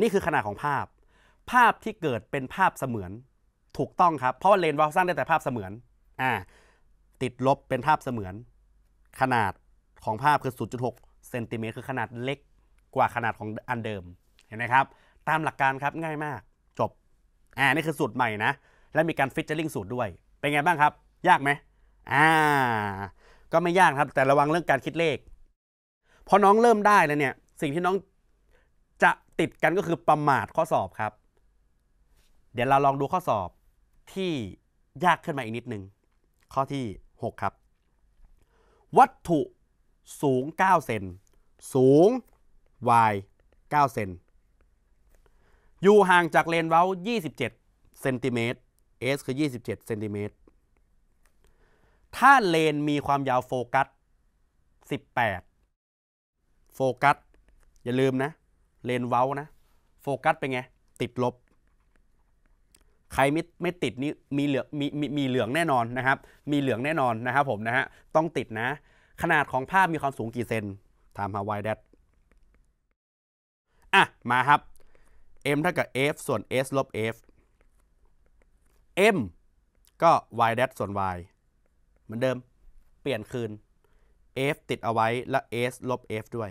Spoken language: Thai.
นี่คือขนาดของภาพ ภาพที่เกิดเป็นภาพเสมือนถูกต้องครับ เพราะว่าเลนส์วอาสร้างได้แต่ภาพเสมือน อ่า ติดลบเป็นภาพเสมือน ขนาดของภาพคือ 0.6เซนติเมตรคือขนาดเล็กกว่าขนาดของอันเดิมเห็นไหมครับ ตามหลักการครับง่ายมาก จบอ่านี่คือสูตรใหม่นะ และมีการฟิชเชอร์ลิงสูตรด้วยเป็นไงบ้างครับ ยากไหมอ่า ก็ไม่ยากครับแต่ระวังเรื่องการคิดเลขพอน้องเริ่มได้แล้วเนี่ยสิ่งที่น้องติดกันก็คือประมาทข้อสอบครับ เดี๋ยวเราลองดูข้อสอบที่ยากขึ้นมาอีกนิดนึง ข้อที่ 6 ครับ วัตถุสูง9เซนสูง y 9เซนอยู่ห่างจากเลนเว้า 27เซนติเมตร s คือ 27เซนติเมตรถ้าเลนมีความยาวโฟกัส18 โฟกัสอย่าลืมนะเลนเว้านะ โฟกัสเป็นไง ติดลบ ใครไม่ไม่ติดนี่มีเหลืองมีมีมีเหลืองแน่นอนนะครับ มีเหลืองแน่นอนนะครับผมนะฮะต้องติดนะ ขนาดของภาพมีความสูงกี่เซนถามฮาวายเดดอ่ะ มาครับ m เท่ากับ f ส่วน s ลบ f m ก็ y เดส่วน y เหมือนเดิมเปลี่ยนคืน f ติดเอาไว้และ s ลบ f ด้วย